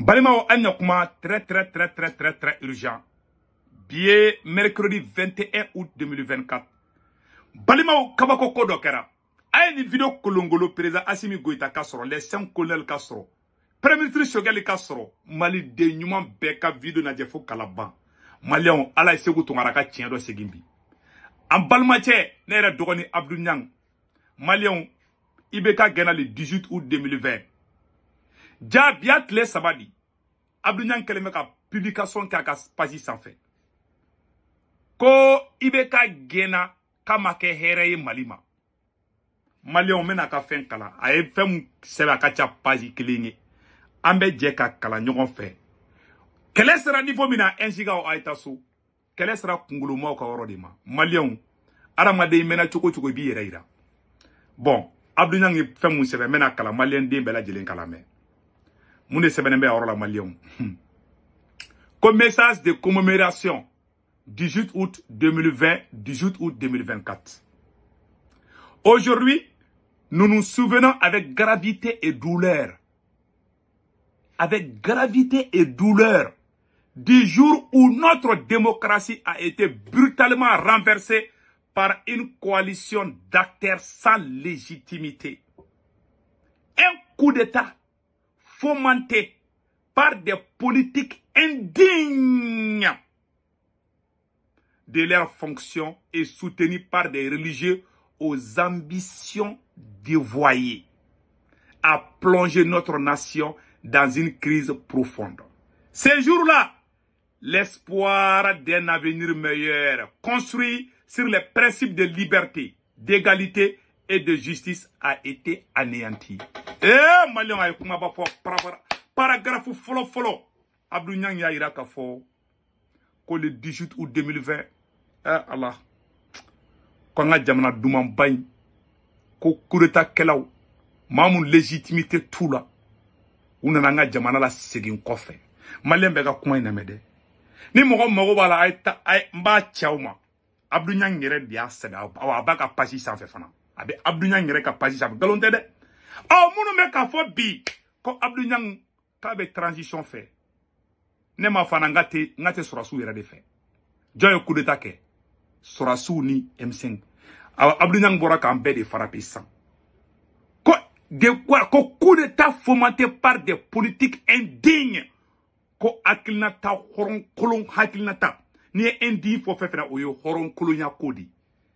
Balima très très très très très très urgent Bien mercredi 21 août 2024 Balima kabako Kodokera a une vidéo kolongolo président asimi Goïta castro les cinq colonels Castro, premier ministre sogɛli Castro, Mali dénouement Beka bɛɛ vidéo video Malion, fo kala ban maliyɛnw ala ye segu segimbi ka Malion Ibeka segin malion ibeka 18 août 2020 Jabiat le Sabani. di abdu ɲan publication kaka a s'en sans ko ibeka gena kamake gɛnna malima. Malion mena mali ma maliyɛnw ka Ambe kala. a ye kala min ka sera niveau mina na ɛnzikaw Kele sera kungolomaw ka yɔrɔ de ma mena adamaden mɛnna mena choko i b'i reira. Bon, bɔn abdu ɲan ye fɛn min sɛbɛn Hmm. Comme message de commémoration 18 août 2020 18 août 2024 aujourd'hui nous nous souvenons avec gravité et douleur avec gravité et douleur du jour où notre démocratie a été brutalement renversée par une coalition d'acteurs sans légitimité. Un coup d'État Fomentés par des politiques indignes de leurs fonctions et soutenus par des religieux aux ambitions dévoyées à plonger notre nation dans une crise profonde. Ces jours-là, l'espoir d'un avenir meilleur construit sur les principes de liberté, d'égalité et de justice a été anéanti. Eh, malien a kuma paragraphe folo folo. Abdou Nyang ya ira ka fo ko le 18 août 2020. Eh Allah. Ko nga jamana douman bay ko kureta kelaw Mamoun légitimité tout la. Una nga jamana la segin kɔfɛ. Malien be ka kuma ina Ni mɔgɔ mɔgɔ b'a la a ye n ma abdu ɲa yɛrɛ de y'a b'a ka pasi faire fana a bɛ abudu ɲang yɛrɛ ka pasi sanfɛ nkalon me k'a fo bi ko Abdou Nyang transition fe. ne ma fana n ka tɛ n de fɛ jɔn coup d'état ni M5 awa abudu Boraka bɔra k'an bɛɛ de farape sang. ko de quoi ko coup d'état fomenté par des politiques indignes ko hakilinata hɔrɔnkolon hakilinata n'i indigne fɔ fɛn fɛn na o horon hɔrɔnkolonya ko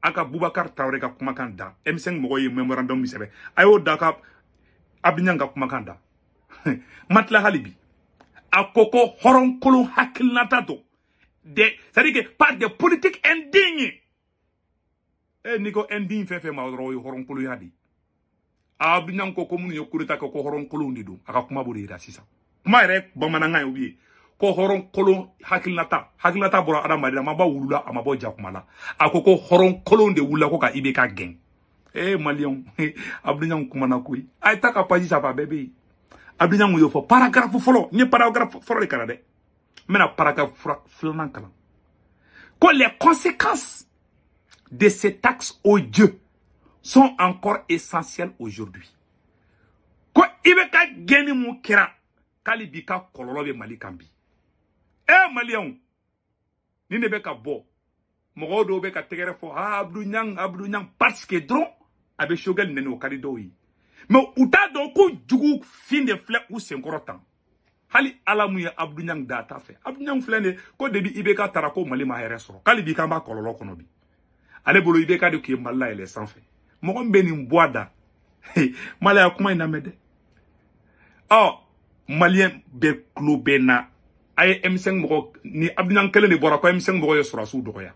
Aka Boubacar bubakar tarawele ka kumakanda m5 mɔgɔw ye memorandum min ayo daka y'o da ka abiyan ka kumakan bi ko ko hɔrɔnkolon hakilinata de c'est à dire que pas de politique indigne Eh niko ko indigne fe fe ma dɔrɔn o ye hɔrɔnkolonya de ye ko ko minnu ye ko hɔrɔnkolon de don a kuma b'o kuma yɛrɛ bamanankan ye o ko horon kolon hakilinata hakilinata bɔra adamaden na maba wulula amabo ma akoko horon a kolon de wulila ko ka i bɛ ka gɛn ee eh, maliyɛnw abudulayi kumana koyi a ta ka paji sa a bɛɛ y'o fo paragraphe fɔlɔ ni ye paragraphe fɔlɔ de kalan paragraphe filanan ko les conséquences de ces taxes dieux sont encore essentielles aujourd'hui ko Ibeka bɛ ka gɛn ni mun kɛra b'i ka eh Malion, ni ne Moro ka bɔ mɔgɔ dɔw bɛ ka tɛgɛrɛ ha ah, abdou nyang parce que dron a bɛ sogɛli nɛni o fin de filɛ ou senkɔrɔ tan hali ala mun abdou nyang da a ta fe abdou nyang filɛ ne ko debi ibeka tarako mali m'a bi ibeka bi ale bolo de ki mala ele sans fe mo ko bɛ kuma in mede Oh, malien be a M5 ni Abidjan kelen ni bora ko M5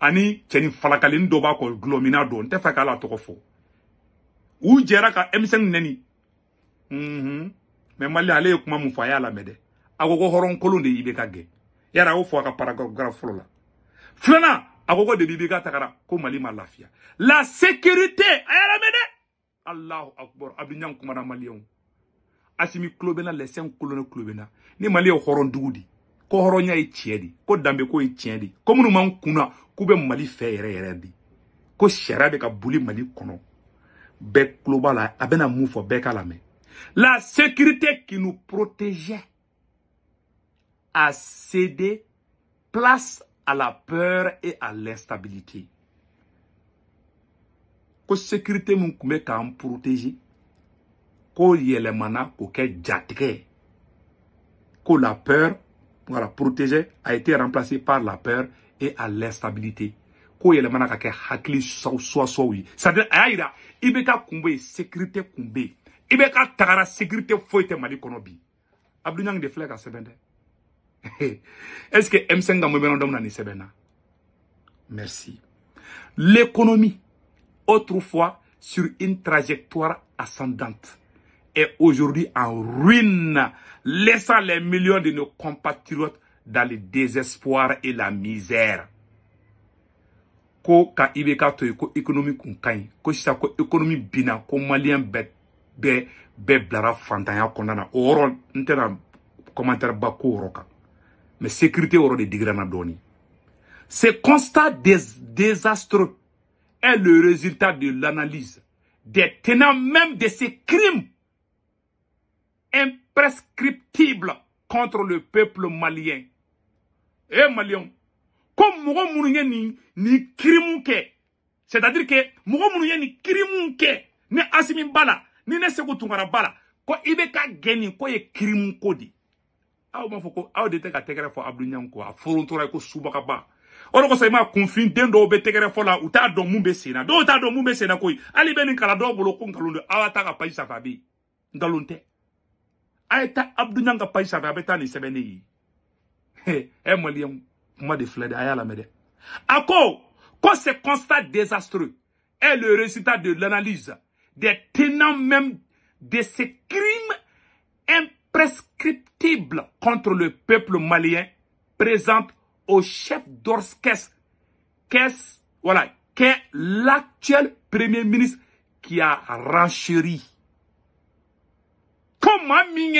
ani Cheni falakalen do b'a ko glomina do n tɛ k'ala tɔgɔ fɔ u jera ka M5 nɛni unhun mais Mali ale ko kuma mun fɔ a y'a lamɛn dɛ de ibe bɛ ka yara la filanan de ko Mali ma la sécurité y'a lamɛn akbar Alahu akbar na kumana asimi klobena les cinq klobena ni mali o di ko horonya ye tiedi de ko dambe ko ye tiɲɛ ko mali fere yɛrɛ yɛrɛ ko sherabe ka buli mali kɔnɔ be la a la sécurité qui nous protégeait a cédé place à la peur et à l'instabilité Que sécurité mun protéger k'o yɛlɛmana k'o kɛ jatigɛ ko la peur voilà protéger a été remplacée par la peur et à l'instabilité ko yɛlɛmana ka kɛ hakili suwasuwaw ye c'est à dire a y'a yira i bɛ sécurité kun bɛ yen ka tagara sécurité foyi tɛ mali konobi. bi abudu ɲangi de filɛ ka est ce que m5 ka mouvement dɔ bɛ na merci l'économie autrefois sur une trajectoire ascendante est aujourd'hui en ruine, laissant les millions de nos compatriotes dans le désespoir et la misère. ko ka ibeka to ko économie kun ko sisan ko ekonomi bina ko maliyɛn bɛɛ be be blara fantanya ya konana oron yɔrɔ commentaire ba ko mais sécurité yɔrɔ de digira doni. na ce constat des, désastreux est le résultat de l'analyse des tenants même de ces crimes imprescriptible contre le peuple malien. Eh malien, comme mɔgɔ ni ni, ni nin c'est à dire que mɔgɔ minnu ni nin ni Asimi bala, ni ne se Tunkara b'a bala ko ibeka geni ko ye kirimu ko au aw b'a de ko a forontora ko subagaba o de kosɔn i m'a kunfin la ou t'a dɔn mun bɛ na t'a dɔn mun bɛ sen na koyi hali bolo ko nkalon a été nanga a ce e constat désastreux est le résultat de l'analyse des tenants même de ces crimes imprescriptibles contre le peuple malien présente au chef d'orchestre qu'est voilà, qu'est l'actuel premier ministre qui a renchéri ko maa min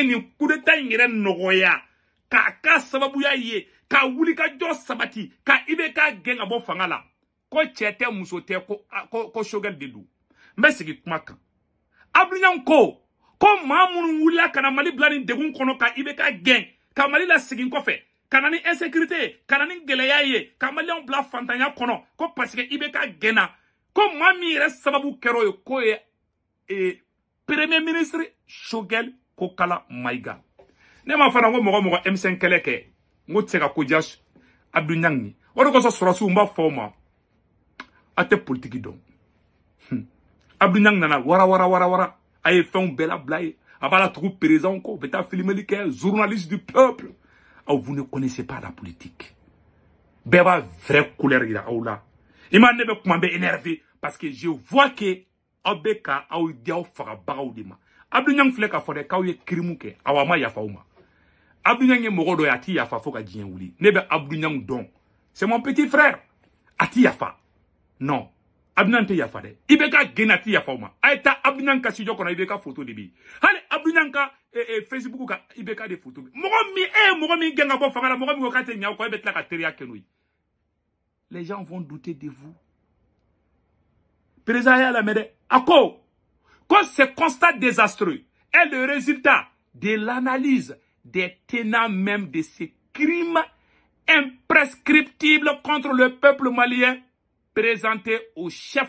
k'a sababuya ye ka wuli sabati ka ibeka sabati. k'a ibe ka genga fanga fangala. ko chete musote muso ko ko ko shogel de don n ko ko mali degun kono ka ibe k'a gen ka mali lasegin kɔfɛ ka ni insécurité ye ka ye ka on bila fantanya kono, ko paske ibeka gena, k'a gɛn ko maa min sababu kero ye k'o premier ministre shogel. Kokala maiga ne m'a fana ko mɔgɔ mɔgɔ m5 keleke kɛ n ko tɛ se ka koja abdu ɲang ni o de kosɔn sɔrɔsiw n b'a fɔ o ma politiki hmm. nana wara wara wara wara a ye bela bɛɛ labila ye a b'a latugu perezanw kɔ u journaliste du peuple aw ah, vous ne connaissez pas la politique Beba b'a vrai il a ou là. Il ma ne bɛ kuma bɛ énervé parce que je vois que aw a eu des di aw fagabagaw Abdou Nyang filɛ k'a fɔ dɛ k'aw ye kirimu kɛ awa ma Abdou Nyang ye mɔgɔ dɔ ye a ti yafa fo ka diɲɛ wuli Nebe Abdou Nyang dɔn c'est mon petit frère Ati ti yafa non Abdou Nyang tɛ yafa de. Ibeka bɛ ka gɛn a ma a ye Abdou Nyang ka sijɔ kɔnɔ i bɛ ka photo de bi. yen Abdou Nyang ka eh, eh, Facebook ka Ibeka bɛ ka de photo mɔgɔ mi e eh, ye mi genga bo ka bɔ fanga la mɔgɔ min ko k'a tɛ ɲɛ e bɛ ka teriya kenoui. les gens vont douter de vous président à la mère. a ko quand ce constat désastreux est le résultat de l'analyse des tenants même de ces crimes imprescriptibles contre le peuple malien présenté au chef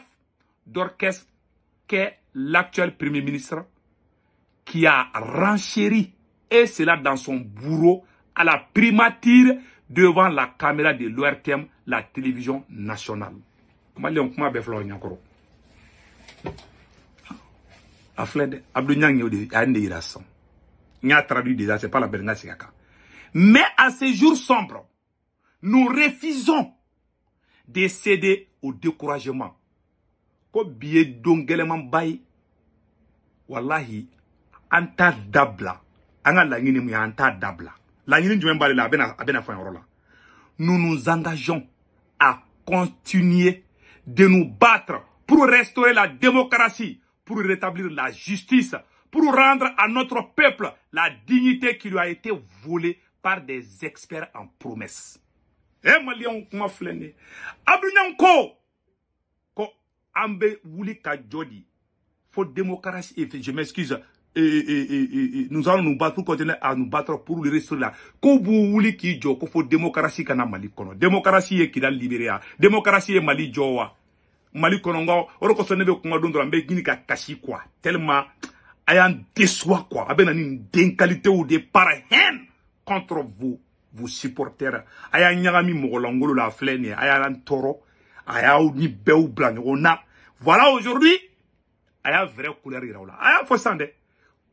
d'orchestre qu'est l'actuel Premier ministre qui a renchéri, et cela dans son bureau, à la primature devant la caméra de l'ORTM, la télévision nationale a Abdou dɛ abdu ɲangi o de a traduit déjà c'est pas la peine n mais à ces jours sombres nous refusons de céder au découragement ko bi ye don gɛlɛmanba wallahi walahi an t'a dabila an ka laɲini mun ye an la nous nous engageons à continuer de nous battre pour restaurer la démocratie pour rétablir la justice, pour rendre à notre peuple la dignité qui lui a été volée par des experts en promesses. Eh, Mali, on filɛ nin ye Abidjan ko Ambe wuli ka jodi. démocratie et je m'excuse et, et, et, nous allons nous battre continuer à nous battre pour le reste là ko b'u wuli k'i jɔ ko fo démocratie kana Mali kɔnɔ démocratie qui Kidal libéré ah. démocratie Mali jɔ mali kɔnɔ on ka o de kosɔn ne bɛ la ka kasi kuwa tellement ayan déçoit quoi a ni nin den ou de par contre vous vous supporters Aya y'a ɲagami la a filɛ nin ye ni bɛɛw Blanc, voilà aujourd'hui a vraie couleur yira Aya Fosande,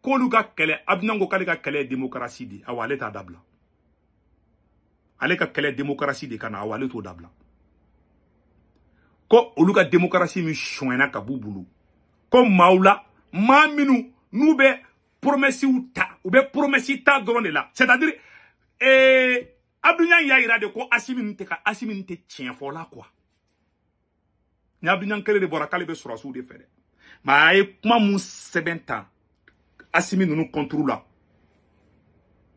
Koluka Kele, abnango sisan k'ale ka démocratie de ye awo ale ale ka démocratie de kana na awo dabla. Ko oulou ka demokrasi mi chouen akabou boulou. Ko ma ou la, ma minou nou be promesi ou ta, ou be promesi ta gwen e, de la. Se ta diri, eee, abdounyan ya irade ko asimi nite ka, asimi nite tjen fola kwa. Nye abdounyan kele de vora, kalebe sura sou de fede. Ma e, kwa moun sebenta, asimi nou kontrou la.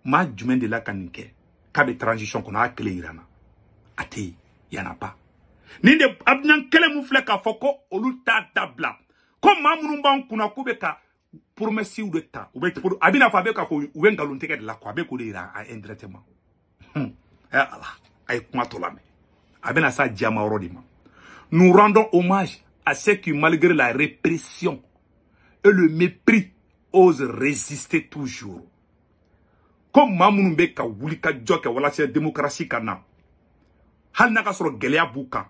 Ma jmen de la kaninke, ka de tranjisyon kono akile irana. Ate, yana pa. ni de abnan kelen foko filɛ k'a fɔ ko olu t'a dabila ko maa minnu b'an kunna k'u bɛ ka promesiw de ta u bɛ a k'a de la quoi a k'o de hmm. eh, a indirectement hum ala ay ye kuma tɔ lamɛn a s'a diyamayɔrɔ ma nous rendons hommage à ceux qui malgré la répression et le mépris osent résister toujours ko maa minnu bɛ ka wuli ka jɔ kɛ démocratie kana na naka soro ka buka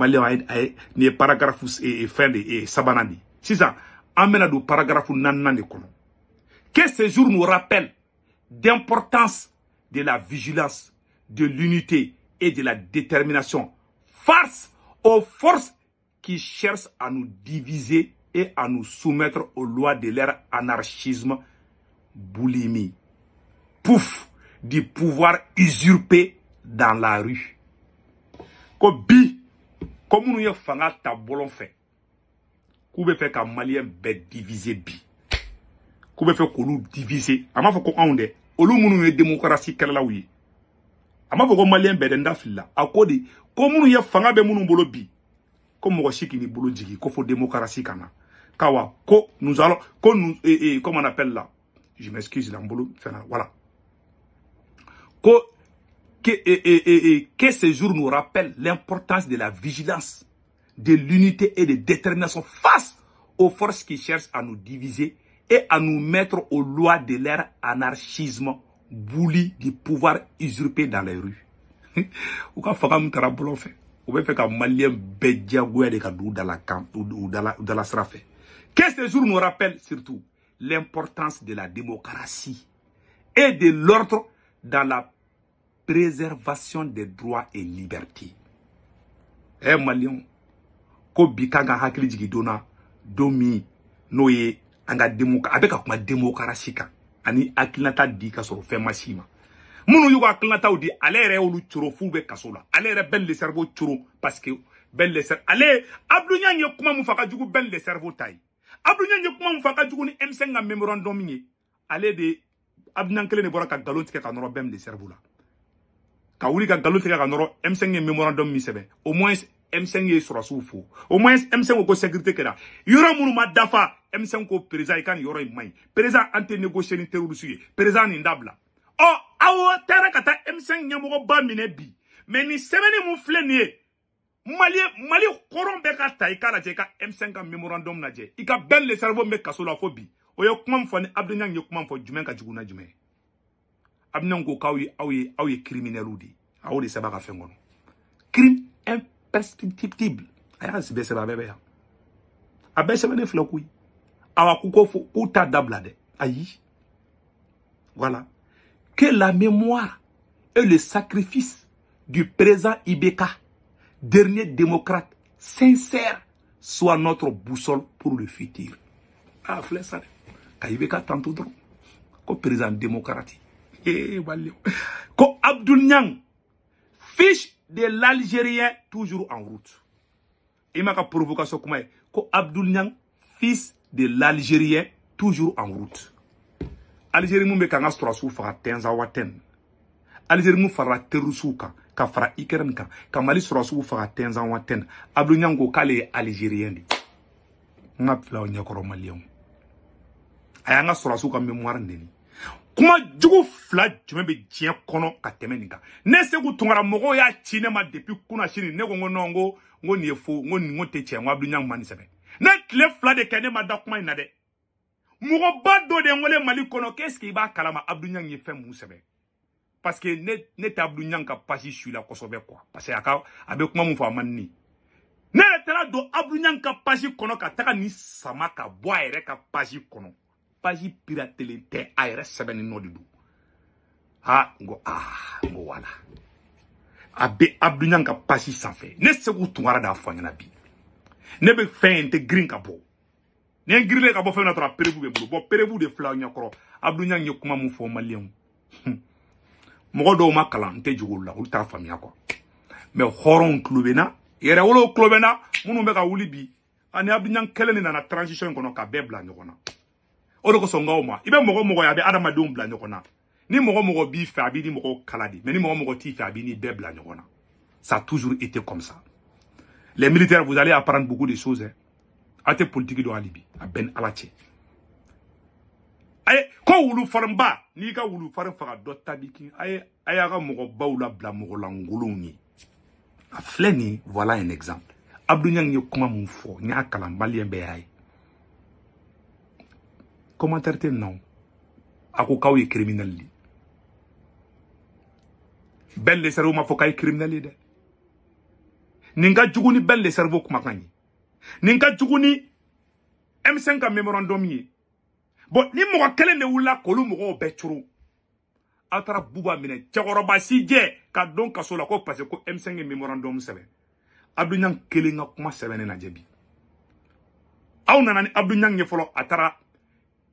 a que ces jours nous rappelle d'importance de la vigilance de l'unité et de la détermination face aux forces qui cherchent à nous diviser et à nous soumettre aux lois de l'ère anarchisme boulimie. Pouf du pouvoir usurpé dans la rue. Ko nous y ye fanga ta bɔlɔn fait? k'u bɛ qu'un ka maliyɛn bi coube fait fɛ k'olu diviser ama faut fɔ ko anw olu minnu ye démocratie kala wi ama m'a fɔ ko maliyɛn bɛɛ dɛ n a fanga be minnu bolo bi comme mɔgɔ si ni bolo jigin ko faut démocratie kana kawa ko nous allons ko nous et eh, et eh, comment on appelle là je m'excuse là voilà ko que, et, et, que ces jours nous rappellent l'importance de la vigilance, de l'unité et de détermination face aux forces qui cherchent à nous diviser et à nous mettre aux lois de l'ère anarchisme bouli du pouvoir usurpé dans les rues. Ou quand fait de la camp, ou dans la hein. que ces jours nous rappellent surtout l'importance de la démocratie et de l'ordre dans la préservation des droits et libertés Eh malion, ko bi k'an Domi, hakili jigin don demoka ani akinata di kasoro femashima. fɛn yuwa s'i ma ka di ale re ale le cerveau churo, parce que le cerveau ale Abdou Niang ye kuma jugu ben le cerveau ta Ablu Abdou Niang kuma mun ni M5 memorandum ye ale de abnan Niang kelen de bɔra ka le cerveau la ka ka nkalon tigɛ ka M5 ye memorandum mi sɛbɛn au moins M5 ye sɔrɔsiw fo au moins M5 ko sécurité kɛra yɔrɔ minnu ma dafa M5 ko président i yoro nin yɔrɔ in man ɲi président an tɛ négocier ni terroriste ye président nin dabila ɔ aw M5 ɲɛmɔgɔba minɛ bi mais nin sɛbɛnni mun filɛ nin mali mali hɔrɔn bɛɛ ta ka M5 ka memorandum na je. ka ben le cerveau me bɛ fo bi o ye kuma ni Abdou Niang ye kuma min ka jugu na a bɛ ko k'aw ye aw ye aw criminels de ye a y'o de sɛbɛn a ka fɛn crime imperceptible a y'a bɛɛ sɛbɛn a a awa ko ko fo k'u ayi voilà que la mémoire et le sacrifice du présent Ibeka dernier démocrate sincère soit notre boussole pour le futur. Ah, sa ça, Ibeka tantôt le président démocratique. Eh, ko Abdul Nyang fiche de l'Algérien toujours en route. Et ma provocation comment Ko Abdul Nyang fils de l'Algérien toujours en route. Algérie mumbe kanga sou fara za waten. Algérie mu fara terusuka ka fara ikeren ka ka mali strasu fara tenza waten. Abdou Nyang ko kale algérien di. Ngap la Ayana malion. Ayanga sou ka mémoire neni kuma jugu fila jumɛn bɛ diɲɛ kɔnɔ ka tɛmɛ nin kan ne segu tunkara mɔgɔw y'a ci ne ma depi kunna sini ne ko n ko non ko n ko nin ye fo n ko nin ko tɛ tiɲɛ n ko nin sɛbɛn ne tile fila de kɛ ne ma da kuma in na dɛ mɔgɔba dɔ de wele mali kɔnɔ qu'est-ce que i b'a kalama abidu ɲank ye fɛn mun sɛbɛn parce que ne ne tɛ ka pasi su la kosɛbɛ quoi parce que a ka a bɛ kuma mun fɔ a man ni ne yɛrɛ taara don ka pasi kɔnɔ ka taga nin sama ka bɔ a yɛrɛ ka pasi kɔnɔ page piratée de ARS 7 et Nodidou. Ah, go, ah, go, voilà. Abi, Abdounian ka page sans fait. Ne se goût tout à la bi. Ne be fin de green capo. Ne grille capo fin à la pire vous de boulot. Bon, pire vous de flan yon cro. Abdounian yon kouma mou fou malion. Mordo ma kalan, te jour la, ou ta famille quoi. Mais horon clubena, yere ou clubena, mounou mega oulibi. Ane Abdounian kelle nina na transition yon kono ka beb la yon kona. Oroko songa kosɔn ibe ma i bɛ mɔgɔ mɔgɔ ye a bɛ ni mɔgɔ mɔgɔ b'i fɛ b'i ni mɔgɔ kala mais ni mɔgɔ mɔgɔ t'i b'i ni be bla ɲɔgɔn ça a toujours été comme ça les militaires vous allez apprendre beaucoup de choses hein à tes politiques dɔn hali à Ben bɛ ni ala cɛ a n'i ka wulufarin faga dɔ tabi kin a ye a y'a ka mɔgɔbaw labila mɔgɔlankolonw a fleni, voilà un exemple abdou ɲang ni kuma mun fɔ nya y'a kalan commentaire tɛ non? o a criminel de bɛn de sɛriw ma fɔ k'a criminel ye dɛ ni bɛn de sɛriw kumakan ni M5 ka memorandum ye bon ni mɔgɔ kelen ne oula k'olu mɔgɔw bɛɛ curu aw taara buba minɛ cɛkɔrɔba si jɛ ka kaso la ko parce que ko M5 ye memorandum sɛbɛn Abdou Niang kelen ka kuma sɛbɛnnen lajɛ bi aw nana ni Abdou Niang ye fɔlɔ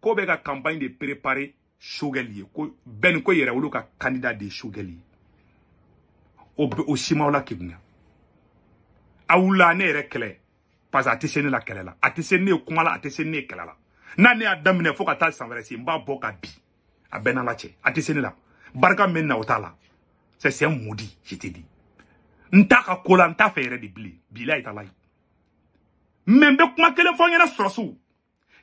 ko bɛ ka campagne de préparer Choguel ko Ben ko yɛrɛ ka candidat de Choguel o o simaw la kegunya a ne yɛrɛ kɛlɛ a ne la kɛlɛ la a tɛ se ne ye la a tɛ ne ye la n'a ne y'a daminɛ fo ka taa a bena n'ala cɛ a la barka min na c'est c'est un maudit je dis ka de bilen bilahi a mais n bɛ kuma kelen fɔ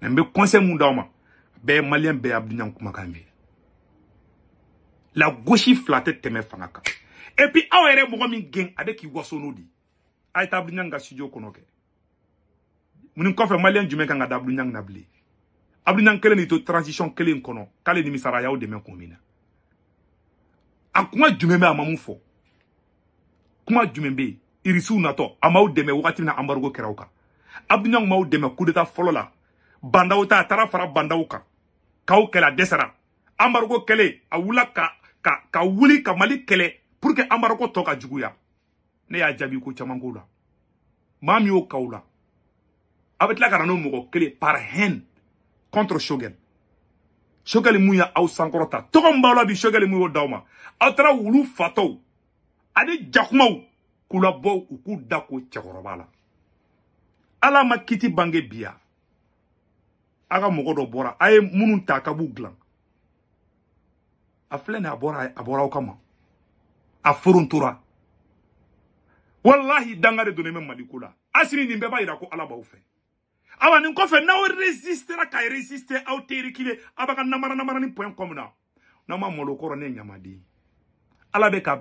même n bɛ conseil mun be malien be la gauche flatte teme fangaka. E et puis aw yɛrɛ mɔgɔ min gɛn k'i waso n'o de a studio konoke. kɛ mun Malien maliyɛn jumɛn to transition kele kɔnɔ k'ale nimisara a y'aw dɛmɛ kun a kuma jumɛn bɛ a ma mun fɔ kuma jumɛn bɛ yen a qui est na un Malien m'aw la bandaw ta tara taara fara bandaw kan k'aw kɛlɛ ka ka wuli ka mali kɛlɛ pour que Ambaroko toka ka juguya ne y'a jaabi ko caman la maa min y'o par hen contre shogel shogel mun y'aw sankɔrɔta la bi shogel mun y'o d'aw ma aw taara wulu fatɔw ani jakumaw u ala makiti bange Aga ka bora, bora, bɔra a ta ka a filɛ bora, a kama a kama a malikula danga de donnen ko asini nin alaba b'a ko na awa nin resiste au terikile aba a ka namara namara ni point komuna. na n'aw ma malo kɔrɔ ne ye ɲamaden ala ka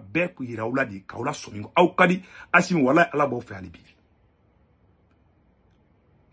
wala ala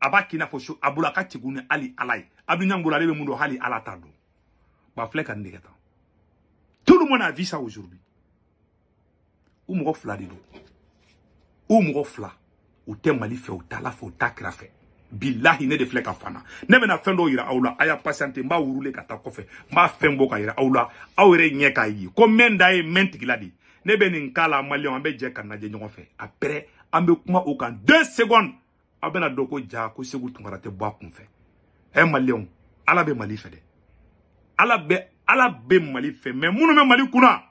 a n'a fɔ su a bolo a ka kegun hali ala Bafleka hali ala ba fleka tout le monde a vu ça aujourd'hui u mɔgɔ de u mɔgɔ fila u mali fɛ t'ala ne de fleka fana ne bɛna fɛn dɔw yira la patiente b'a urule ka taa kɔfɛ n b'a fɛn bɔ ka yira aw la aw yɛrɛ ɲɛ k'a ye ko mɛn da ye mɛn ne après ambe kuma o kan 2 secondes Abena Doko dɔn ko ja ko segu ala be mali de ala be ala be mali fɛ Mais minnu bɛ mali kunna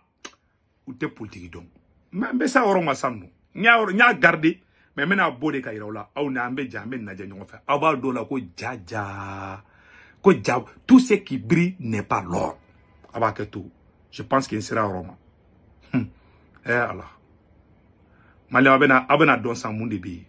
u tɛ politiki dɔn mɛ n s'a yɔrɔ ma sisan nɔ n y'a yɔrɔ n y'a la la ko ja ja ko ja tout ce qui brille n'est pas l'or Aba que to je pense qu'il sera yɔrɔ Eh ɛ ala maliyɛn Abena bɛna aw monde dɔn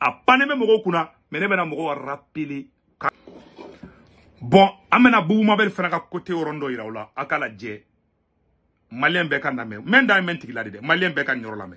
a pané même kuna mais ne ben mo rappelé bon amena bou ma belle frère à côté au rondo akala djé malien be kan na me men da men tikila malien be kan nyoro me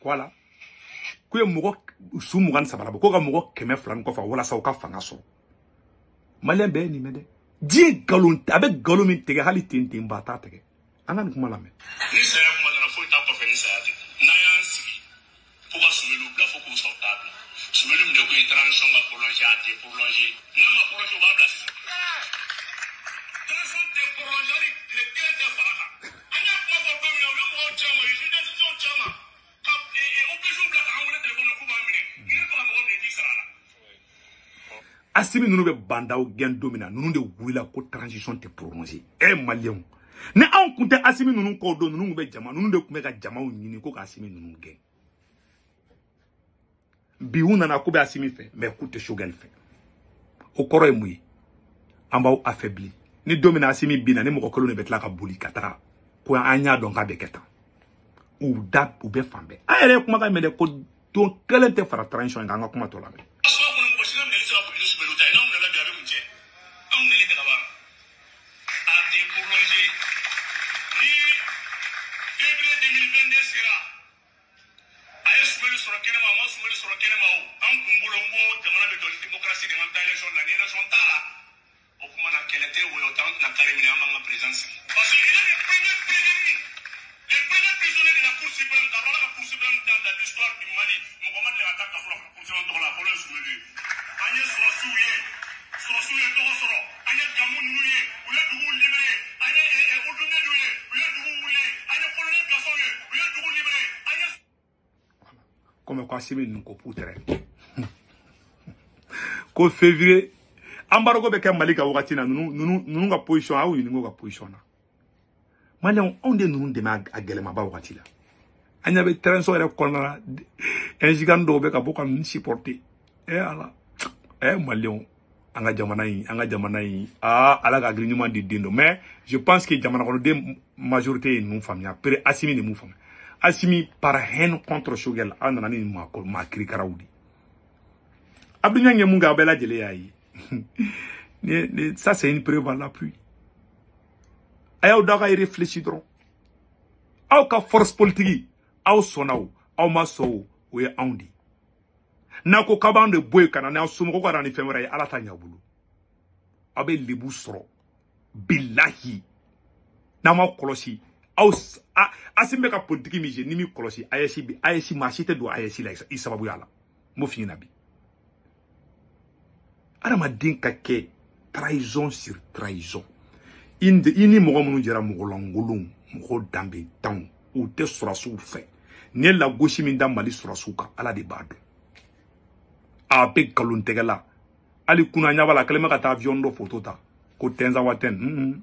ko ala k'u ye mɔgɔ su mugan ni saba labɔ k'o ka mɔgɔ kɛmɛ fila ni kɔfɛ walasa u ka fanga sɔrɔ maliyɛn bɛɛ ye nin mɛn dɛ diɲɛ nkalon a bɛ nkalon min tigɛ hali ten ten ba t'a tigɛ an ka nin kuma lamɛn. Asimi nou nou be banda ou gen domina, nou nou de wou wila kou transisyon te prononji. E eh, mali an. Ne an koute asimi nou nou kordo, nou nou be djama, nou nou de kou me ka djama ou nini, kou asimi nou nou gen. Bi ou nan an kou be asimi fe, me koute shou gen fe. Okoroy e moui, an ba ou afebli. Ni domina asimi bina, ne mou kou kolo nou bet la ka boli katara. Kou an anya don ka beketan. Ou dap, ou be fanbe. A e le kou maka me de kou ton kele te fara transisyon yon an akou matola me. kasimi ninnu ko ko février ambarogo bɛ kɛ mali ka wagati na ninnu ninnu ninnu ka position aw ah ɲininko ka position na maliyɛnw anw de ninnu dɛmɛ a gɛlɛmaba wagati la an ɲɛ bɛ tɛrɛnsɔn yɛrɛ kɔnɔna na ingénieur dɔw ka bɔ ka ninnu supporter ɛ eh, ala eh malion, anga ka jamana in an ka jamana in aa ah, ala ka hakili ɲuman di mais je pense que jamana de majorité ye ninnu faamuya pere asimi de m'u Assimi par haine contre Shogel on a ni maakol maa kirikaraw de Abdou Niang ye ça c'est une preuve à l'appui a y'aw force politique aw sonaw. aw ma sɔn de kanane. ko k'a na n'aw somɔgɔw ka na bolo bilahi aussi mes bɛ ka politiki min ni min kɔlɔsi ayesi bi ayesi maa si tɛ don ayesi la i sababuya la n b'o f'i ɲɛna bi adamaden ka trahison sur trahison Inde ni mɔgɔ minnu jɛra mɔgɔlankolonw mɔgɔ langoulon tanw u tɛ sɔrɔsiw fɛ nin ye lagosi min da mali sɔrɔsiw kan ala de a la la a kɛlen bɛ ta ko waten. wa -hmm.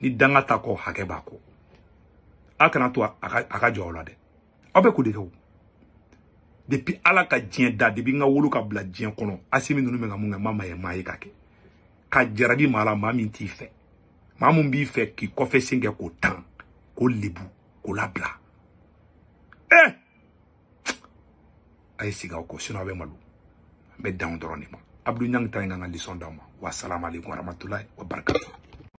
ni danga ta kɔ hakɛ b'a kɔ a kana to a ka jɔ aw la dɛ aw bɛ ko de kɛ o depuis ala ka diɲɛ da depuis n ka wolo ka bila diɲɛ kɔnɔ asimi ninnu bɛ ka mun kɛ ma ma ye maa ye k'a kɛ ka jarabi maa la maa min t'i fɛ maa min b'i fɛ k'i kɔfɛ sen kɛ k'o tan k'o lebu k'o labila eh a ye sigi aw kɔ sinon aw bɛ malo n bɛ dan o dɔrɔn de ma abdou ɲang ta in kan ka lisɔn d'aw ma wasalamualeykum warahmatulahi wabarakatuh